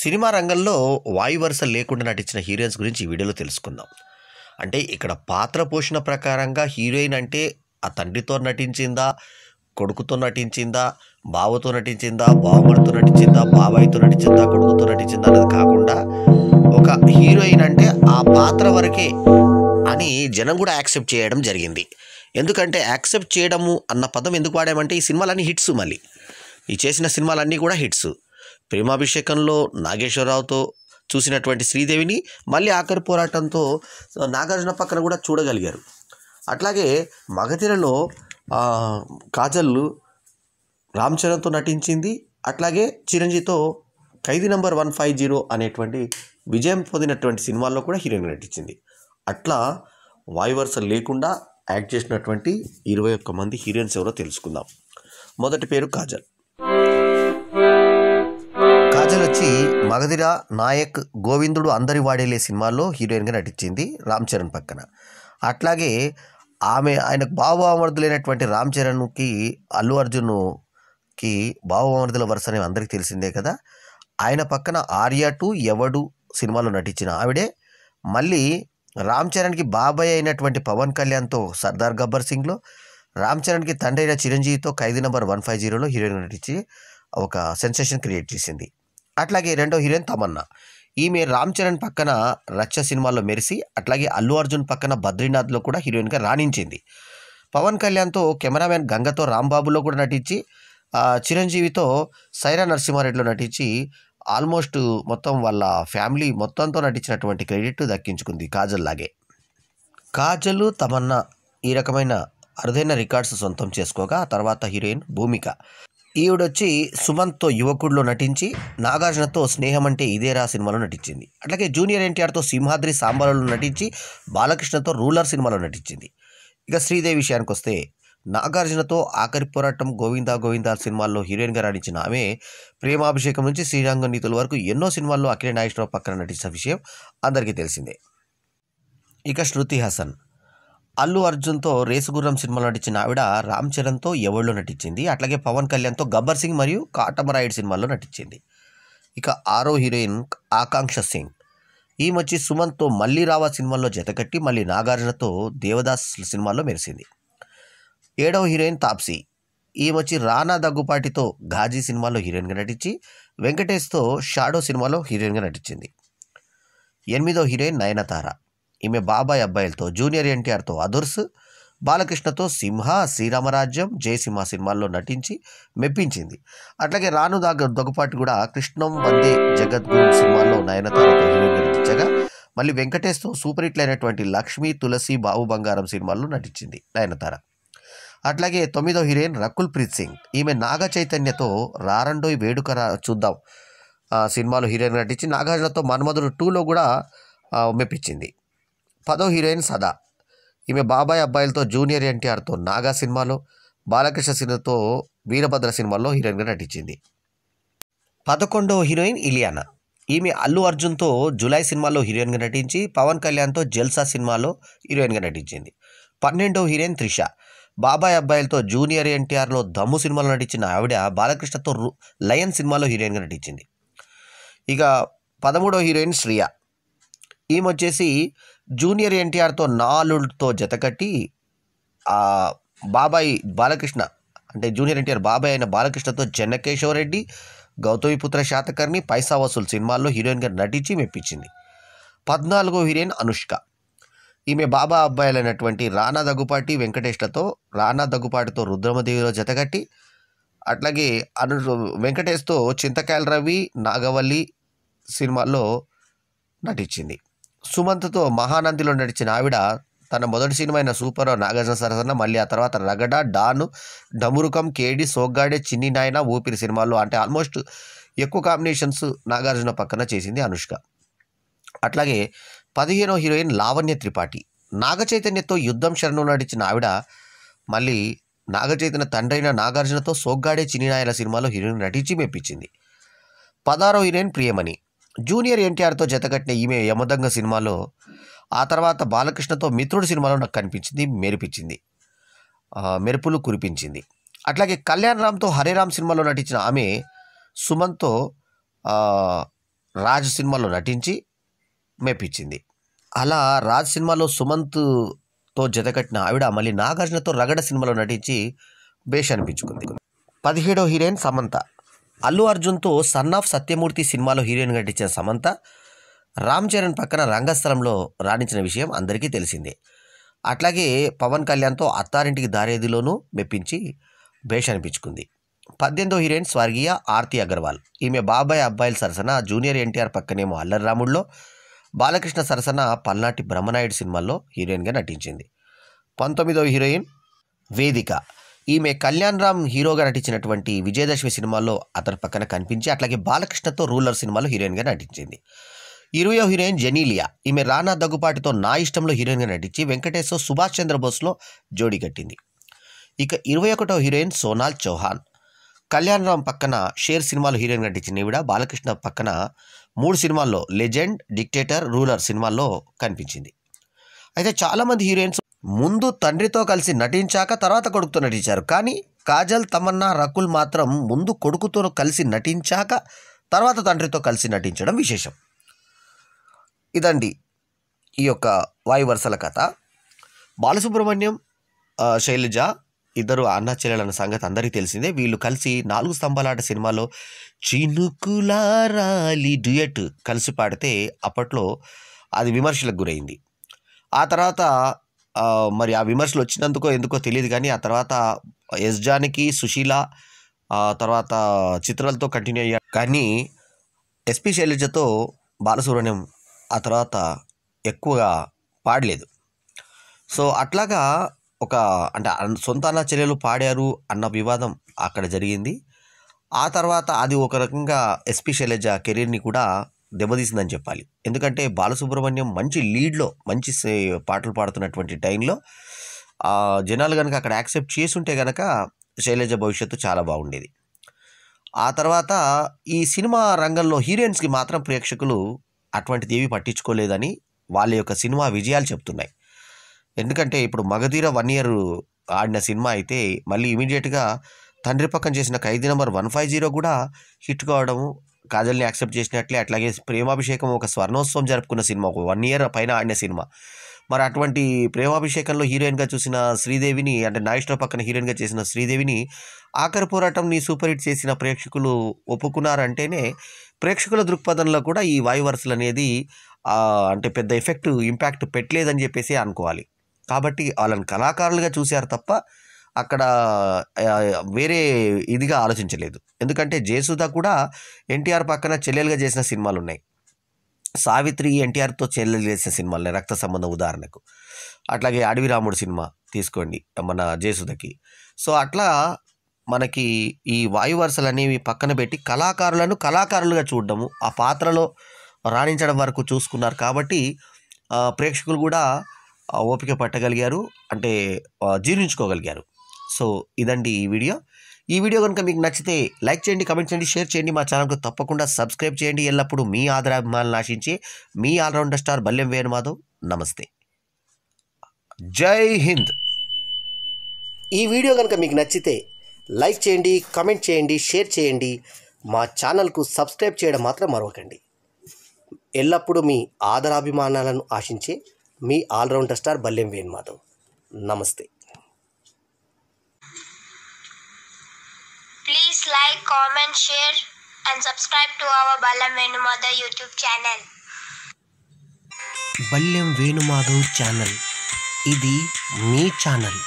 Cinema రంగంలో వాయువరుస లేకుండా నటించిన హీరోయిన్స్ గురించి ఈ వీడియోలో తెలుసుకుందాం అంటే ఇక్కడ పాత్ర పోషణ ప్రకారంగా హీరోయిన్ అంటే ఆ తండ్రితో నటించిందా కొడుకుతో నటించిందా బావతో నటించిందా బావమడితో నటించిందా బాబాయ్తో నటించిందా కొడుకుతో నటించిందా అనేది కాకుండా ఒక హీరోయిన్ అంటే ఆ పాత్ర వరకే అని జనం కూడా యాక్సెప్ట్ చేయడం జరిగింది ఎందుకంటే యాక్సెప్ట్ చేయడము అన్న పదం ఎందుకు వాడామంటే ఈ సినిమాలన్నీ హిట్స్ మళ్ళీ ఈ చేసిన సినిమాలన్నీ కూడా హిట్స్ ప్రేమాభిషేకంలో నాగేశ్వరరావుతో చూసినటువంటి శ్రీదేవిని మళ్ళీ ఆఖరి పోరాటంతో నాగార్జున పక్కన కూడా చూడగలిగారు అట్లాగే మగధిరలో కాజల్ రామ్ చరణ్తో నటించింది అట్లాగే చిరంజీవితో Khaidi number one five zero అనేటువంటి విజయం పొందినటువంటి సినిమాల్లో కూడా హీరోయిన్ నటించింది అట్లా వాయువర్స లేకుండా యాక్ట్ చేసినటువంటి ఇరవై ఒక్క మంది హీరోయిన్స్ ఎవరో తెలుసుకుందాం మొదటి పేరు కాజల్ రోజులు వచ్చి మగధిర నాయక్ గోవిందుడు అందరి వాడేలే సినిమాల్లో హీరోయిన్గా నటించింది రామ్ చరణ్ పక్కన అట్లాగే ఆమె ఆయనకు భావభావమర్థులైనటువంటి రామ్ చరణ్కి అల్లు అర్జున్కి అమర్దుల వరుస అనేవి అందరికీ తెలిసిందే కదా ఆయన పక్కన ఆర్య టు ఎవడు సినిమాలో నటించిన ఆవిడే మళ్ళీ రామ్ చరణ్కి బాబాయ్ అయినటువంటి పవన్ కళ్యాణ్తో సర్దార్ గబ్బర్ సింగ్లో రామ్ చరణ్కి తండ్రి అయిన చిరంజీవితో ఖైదీ నెంబర్ వన్ ఫైవ్ జీరోలో హీరోయిన్ నటించి ఒక సెన్సేషన్ క్రియేట్ చేసింది అట్లాగే రెండో హీరోయిన్ తమన్నా ఈమె రామ్ చరణ్ పక్కన రచ్చ సినిమాలో మెరిసి అట్లాగే అల్లు అర్జున్ పక్కన బద్రీనాథ్లో కూడా హీరోయిన్గా రాణించింది పవన్ కళ్యాణ్తో కెమెరామ్యాన్ గంగతో రాంబాబులో కూడా నటించి చిరంజీవితో సైరా నరసింహారెడ్డిలో నటించి ఆల్మోస్ట్ మొత్తం వాళ్ళ ఫ్యామిలీ మొత్తంతో నటించినటువంటి క్రెడిట్ దక్కించుకుంది కాజల్ లాగే కాజల్ తమన్నా ఈ రకమైన అరుదైన రికార్డ్స్ సొంతం చేసుకోగా తర్వాత హీరోయిన్ భూమిక ఈవిడొచ్చి సుమంత్తో యువకుడిలో నటించి నాగార్జునతో స్నేహం అంటే ఇదేరా సినిమాలో నటించింది అట్లాగే జూనియర్ ఎన్టీఆర్తో సింహాద్రి సాంబాలలో నటించి బాలకృష్ణతో రూలర్ సినిమాలో నటించింది ఇక శ్రీదేవి విషయానికి వస్తే నాగార్జునతో ఆఖరి పోరాటం గోవిందా గోవిందా సినిమాల్లో హీరోయిన్గా నటించిన ఆమె ప్రేమాభిషేకం నుంచి శ్రీరంగ నీతుల వరకు ఎన్నో సినిమాల్లో అఖిల నాగేశ్వరరావు పక్కన నటించిన విషయం అందరికీ తెలిసిందే ఇక శృతి హసన్ అల్లు అర్జున్తో రేసుగుర్రం సినిమాలో నటించిన ఆవిడ రామ్ చరణ్తో ఎవరిలో నటించింది అట్లాగే పవన్ కళ్యాణ్తో గబ్బర్ సింగ్ మరియు కాటమరాయుడు సినిమాల్లో నటించింది ఇక ఆరో హీరోయిన్ ఆకాంక్ష సింగ్ ఈమె వచ్చి సుమన్తో మళ్ళీ రావా సినిమాల్లో జతకట్టి మళ్ళీ నాగార్జునతో దేవదాస్ సినిమాల్లో మెరిసింది ఏడవ హీరోయిన్ తాప్సీ ఈ మధ్య రానా దగ్గుపాటితో ఘాజీ సినిమాలో హీరోయిన్గా నటించి వెంకటేష్తో షాడో సినిమాలో హీరోయిన్గా నటించింది ఎనిమిదో హీరోయిన్ నయనతార ఈమె బాబాయ్ అబ్బాయిలతో జూనియర్ ఎన్టీఆర్తో అదుర్స్ బాలకృష్ణతో సింహ శ్రీరామరాజ్యం జయసింహ సినిమాల్లో నటించి మెప్పించింది అట్లాగే రాను దాగ దొగపాటి కూడా కృష్ణం వందే జగద్గురు సినిమాల్లో నయనతారతో హీరోయిన్ నటించగా మళ్ళీ వెంకటేష్తో సూపర్ హిట్లైనటువంటి లక్ష్మి తులసి బాబు బంగారం సినిమాల్లో నటించింది నయనతార అట్లాగే తొమ్మిదో హీరోయిన్ రకుల్ ప్రీత్ సింగ్ ఈమె నాగ చైతన్యతో రారండోయ్ వేడుక చూద్దాం సినిమాలో హీరోయిన్ నటించి నాగార్జునతో మన్మధుడు టూలో కూడా మెప్పించింది పదో హీరోయిన్ సదా ఈమె బాబాయ్ అబ్బాయిలతో జూనియర్ ఎన్టీఆర్తో నాగా సినిమాలో బాలకృష్ణ సినిమాతో వీరభద్ర సినిమాల్లో హీరోయిన్గా నటించింది పదకొండవ హీరోయిన్ ఇలియానా ఈమె అల్లు అర్జున్తో జులై సినిమాలో హీరోయిన్గా నటించి పవన్ కళ్యాణ్తో జల్సా సినిమాలో హీరోయిన్గా నటించింది పన్నెండవ హీరోయిన్ త్రిష బాబాయ్ అబ్బాయిలతో జూనియర్ ఎన్టీఆర్లో దమ్ము సినిమాలో నటించిన ఆవిడ బాలకృష్ణతో లయన్ సినిమాలో హీరోయిన్గా నటించింది ఇక పదమూడవ హీరోయిన్ శ్రియ ఈమె వచ్చేసి జూనియర్ ఎన్టీఆర్తో నాలుడుతో జతకట్టి బాబాయ్ బాలకృష్ణ అంటే జూనియర్ ఎన్టీఆర్ బాబాయ్ అయిన బాలకృష్ణతో రెడ్డి గౌతమిపుత్ర శాతకర్ణి పైసా వసూల్ సినిమాల్లో హీరోయిన్గా నటించి మెప్పించింది పద్నాలుగో హీరోయిన్ అనుష్క ఈమె బాబా అబ్బాయిలైనటువంటి రానా దగ్గుపాటి వెంకటేష్లతో రానా దగ్గుపాటితో రుద్రమదేవిలో జతగట్టి అట్లాగే అను వెంకటేష్తో చింతకాయల రవి నాగవల్లి సినిమాల్లో నటించింది సుమంత్తో మహానందిలో నడిచిన ఆవిడ తన మొదటి సినిమా అయిన సూపర్ నాగార్జున సరసన మళ్ళీ ఆ తర్వాత రగడ డాను డమురుకం కేడి సోగ్గాడే చిన్ని నాయన ఊపిరి సినిమాల్లో అంటే ఆల్మోస్ట్ ఎక్కువ కాంబినేషన్స్ నాగార్జున పక్కన చేసింది అనుష్క అట్లాగే పదిహేనో హీరోయిన్ లావణ్య త్రిపాఠి నాగచైతన్యతో యుద్ధం శరణం నడిచిన ఆవిడ మళ్ళీ నాగచైతన్య తండ్రైన నాగార్జునతో సోగ్గాడే చిన్ని నాయన సినిమాలో హీరోయిన్ నటించి మెప్పించింది పదహారో హీరోయిన్ ప్రియమణి జూనియర్ ఎన్టీఆర్తో జతకట్టిన ఈమె యమదంగ సినిమాలో ఆ తర్వాత బాలకృష్ణతో మిత్రుడు సినిమాలో నాకు కనిపించింది మెరిపించింది మెరుపులు కురిపించింది అట్లాగే కళ్యాణ్ రామ్తో హరేరామ్ సినిమాలో నటించిన ఆమె సుమన్తో రాజ్ సినిమాలో నటించి మెప్పించింది అలా రాజ్ సినిమాలో సుమంత్తో జతకట్టిన ఆవిడ మళ్ళీ నాగార్జునతో రగడ సినిమాలో నటించి బేష్ అనిపించుకుంది పదిహేడో హీరోయిన్ సమంత అల్లు అర్జున్తో సన్ ఆఫ్ సత్యమూర్తి సినిమాలో హీరోయిన్ నటించిన సమంత రామ్ చరణ్ పక్కన రంగస్థలంలో రాణించిన విషయం అందరికీ తెలిసిందే అట్లాగే పవన్ కళ్యాణ్తో అత్తారింటికి దారేదిలోనూ మెప్పించి భేష్ అనిపించుకుంది పద్దెనిమిదో హీరోయిన్ స్వర్గీయ ఆర్తి అగర్వాల్ ఈమె బాబాయ్ అబ్బాయిల సరసన జూనియర్ ఎన్టీఆర్ పక్కనేమో అల్లరి రాముడిలో బాలకృష్ణ సరసన పల్నాటి బ్రహ్మనాయుడు సినిమాల్లో హీరోయిన్గా నటించింది పంతొమ్మిదో హీరోయిన్ వేదిక ఈమె కళ్యాణ్ రామ్ హీరోగా నటించినటువంటి విజయదశమి సినిమాలో అతని పక్కన కనిపించి అట్లాగే బాలకృష్ణతో రూలర్ సినిమాలో హీరోయిన్గా నటించింది ఇరవయో హీరోయిన్ జెనీలియా ఈమె రానా దగ్గుపాటితో నా ఇష్టంలో హీరోయిన్గా నటించి వెంకటేశ్వర సుభాష్ చంద్రబోస్లో జోడి కట్టింది ఇక ఇరవై ఒకటో హీరోయిన్ సోనాల్ చౌహాన్ కళ్యాణ్ రామ్ పక్కన షేర్ సినిమాలో హీరోయిన్ నటించిన ఈవిడ బాలకృష్ణ పక్కన మూడు సినిమాల్లో లెజెండ్ డిక్టేటర్ రూలర్ సినిమాల్లో కనిపించింది అయితే చాలామంది హీరోయిన్స్ ముందు తండ్రితో కలిసి నటించాక తర్వాత కొడుకుతో నటించారు కానీ కాజల్ తమన్నా రకుల్ మాత్రం ముందు కొడుకుతో కలిసి నటించాక తర్వాత తండ్రితో కలిసి నటించడం విశేషం ఇదండి ఈ యొక్క వాయువర్సల కథ బాలసుబ్రహ్మణ్యం శైలజ ఇద్దరు అన్న చెల్లెలన్న సంగతి అందరికీ తెలిసిందే వీళ్ళు కలిసి నాలుగు స్తంభాలాట సినిమాలో చినుకులారాలి డ్యూయట్ కలిసి పాడితే అప్పట్లో అది విమర్శలకు గురైంది ఆ తర్వాత మరి ఆ విమర్శలు వచ్చినందుకో ఎందుకో తెలియదు కానీ ఆ తర్వాత ఎస్జానికి సుశీల తర్వాత చిత్రాలతో కంటిన్యూ అయ్యాడు కానీ ఎస్పి శైలజతో బాలసుబ్రహ్మణ్యం ఆ తర్వాత ఎక్కువగా పాడలేదు సో అట్లాగా ఒక అంటే సొంత అన్న చెల్లెలు పాడారు అన్న వివాదం అక్కడ జరిగింది ఆ తర్వాత అది ఒక రకంగా ఎస్పి శైలజ కెరీర్ని కూడా దెబ్బతీసిందని చెప్పాలి ఎందుకంటే బాలసుబ్రహ్మణ్యం మంచి లీడ్లో మంచి పాటలు పాడుతున్నటువంటి టైంలో జనాలు కనుక అక్కడ యాక్సెప్ట్ చేసుంటే కనుక శైలజ భవిష్యత్తు చాలా బాగుండేది ఆ తర్వాత ఈ సినిమా రంగంలో హీరోయిన్స్కి మాత్రం ప్రేక్షకులు అటువంటిది ఏవి పట్టించుకోలేదని వాళ్ళ యొక్క సినిమా విజయాలు చెప్తున్నాయి ఎందుకంటే ఇప్పుడు మగధీర వన్ ఇయర్ ఆడిన సినిమా అయితే మళ్ళీ ఇమీడియట్గా తండ్రి పక్కన చేసిన Khaidi number one five zero కూడా హిట్ కావడము కాజల్ని యాక్సెప్ట్ చేసినట్లే అట్లాగే ప్రేమాభిషేకం ఒక స్వర్ణోత్సవం జరుపుకున్న సినిమా ఒక వన్ ఇయర్ పైన ఆడిన సినిమా మరి అటువంటి ప్రేమాభిషేకంలో హీరోయిన్గా చూసిన శ్రీదేవిని అంటే నాగేశ్వర పక్కన హీరోయిన్గా చేసిన శ్రీదేవిని ఆఖరి పోరాటంని సూపర్ హిట్ చేసిన ప్రేక్షకులు ఒప్పుకున్నారంటేనే ప్రేక్షకుల దృక్పథంలో కూడా ఈ వరుసలు అనేది అంటే పెద్ద ఎఫెక్ట్ ఇంపాక్ట్ పెట్టలేదని చెప్పేసి అనుకోవాలి కాబట్టి వాళ్ళని కళాకారులుగా చూశారు తప్ప అక్కడ వేరే ఇదిగా ఆలోచించలేదు ఎందుకంటే జయసుధ కూడా ఎన్టీఆర్ పక్కన చెల్లెలుగా చేసిన సినిమాలు ఉన్నాయి సావిత్రి ఎన్టీఆర్తో చెల్లెలు చేసిన సినిమాలు రక్త సంబంధం ఉదాహరణకు అట్లాగే అడవి రాముడు సినిమా తీసుకోండి మన జయసుధకి సో అట్లా మనకి ఈ వాయువరసలు అనేవి పక్కన పెట్టి కళాకారులను కళాకారులుగా చూడడము ఆ పాత్రలో రాణించడం వరకు చూసుకున్నారు కాబట్టి ప్రేక్షకులు కూడా ఓపిక పట్టగలిగారు అంటే జీర్ణించుకోగలిగారు సో ఇదండి ఈ వీడియో ఈ వీడియో కనుక మీకు నచ్చితే లైక్ చేయండి కమెంట్ చేయండి షేర్ చేయండి మా ఛానల్కు తప్పకుండా సబ్స్క్రైబ్ చేయండి ఎల్లప్పుడూ మీ ఆదరాభిమానులు ఆశించి మీ ఆల్రౌండర్ స్టార్ బల్యం వేణుమాధవ్ నమస్తే జై హింద్ ఈ వీడియో కనుక మీకు నచ్చితే లైక్ చేయండి కమెంట్ చేయండి షేర్ చేయండి మా ఛానల్కు సబ్స్క్రైబ్ చేయడం మాత్రం మరవకండి ఎల్లప్పుడూ మీ ఆదరాభిమానాలను ఆశించే మీ ఆల్రౌండర్ స్టార్ బల్యం వేణుమాధవ్ నమస్తే Please like, comment, share and subscribe to our Balam Venumada YouTube channel. బల్యం Venumadhav channel ఇది మీ ఛానల్